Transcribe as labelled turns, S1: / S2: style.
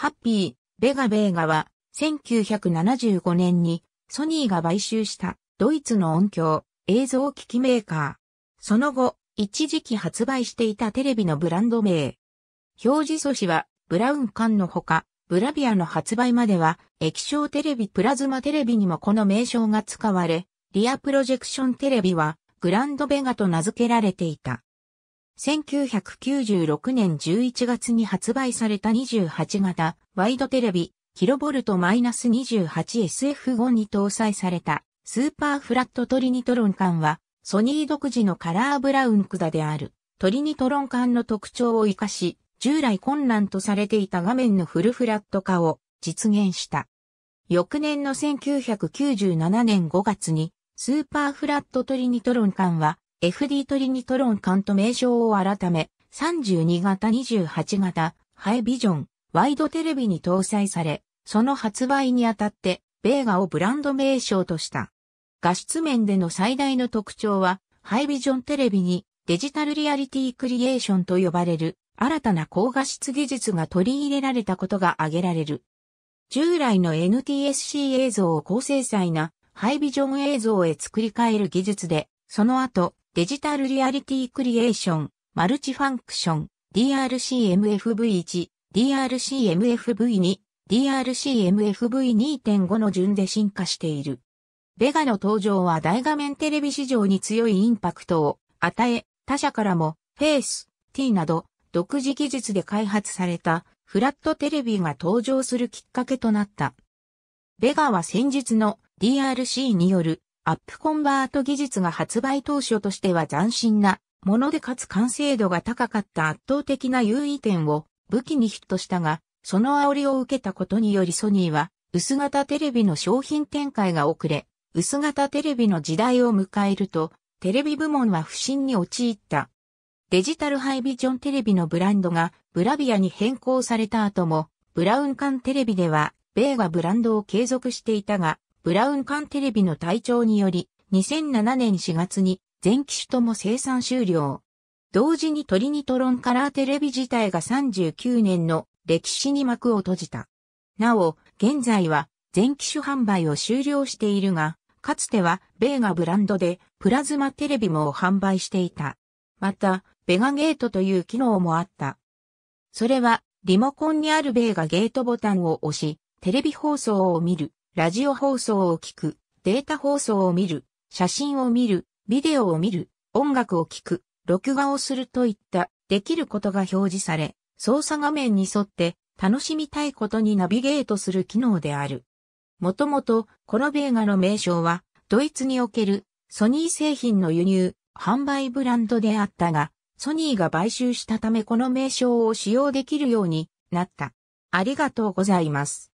S1: ハッピー、ベガベーガは、1975年にソニーが買収したドイツの音響、映像機器メーカー。その後、一時期発売していたテレビのブランド名。表示素子は、ブラウン管のほか、ブラビアの発売までは、液晶テレビプラズマテレビにもこの名称が使われ、リアプロジェクションテレビは、グランドベガと名付けられていた。1996年11月に発売された28型ワイドテレビ、キロボルト -28SF5 に搭載されたスーパーフラットトリニトロン管はソニー独自のカラーブラウン管であるトリニトロン管の特徴を活かし従来困難とされていた画面のフルフラット化を実現した。翌年の1997年5月にスーパーフラットトリニトロン管は FD トリニトロン艦と名称を改め、32型28型、ハイビジョン、ワイドテレビに搭載され、その発売にあたって、ベーガをブランド名称とした。画質面での最大の特徴は、ハイビジョンテレビにデジタルリアリティクリエーションと呼ばれる新たな高画質技術が取り入れられたことが挙げられる。従来の NTSC 映像を高精細なハイビジョン映像へ作り変える技術で、その後、デジタルリアリティクリエーション、マルチファンクション、DRCMFV1、DRCMFV2、DRCMFV2.5 の順で進化している。ベガの登場は大画面テレビ市場に強いインパクトを与え、他社からも、フェイス、T など、独自技術で開発された、フラットテレビが登場するきっかけとなった。ベガは先日の DRC によるアップコンバート技術が発売当初としては斬新なものでかつ完成度が高かった圧倒的な優位点を武器にヒットしたが、その煽りを受けたことによりソニーは薄型テレビの商品展開が遅れ、薄型テレビの時代を迎えると、テレビ部門は不振に陥った。デジタルハイビジョンテレビのブランドがブラビアに変更された後も、ブラウン管テレビでは、米がブランドを継続していたが、ブラウン管テレビの体調により、2007年4月に全機種とも生産終了。同時にトリニトロンカラーテレビ自体が39年の歴史に幕を閉じた。なお、現在は全機種販売を終了しているが、かつてはベーガブランドでプラズマテレビも販売していた。また、ベガゲートという機能もあった。それは、リモコンにあるベーガゲートボタンを押し、テレビ放送を見る。ラジオ放送を聞く、データ放送を見る、写真を見る、ビデオを見る、音楽を聴く、録画をするといったできることが表示され、操作画面に沿って楽しみたいことにナビゲートする機能である。もともと、この映画の名称は、ドイツにおけるソニー製品の輸入、販売ブランドであったが、ソニーが買収したためこの名称を使用できるようになった。ありがとうございます。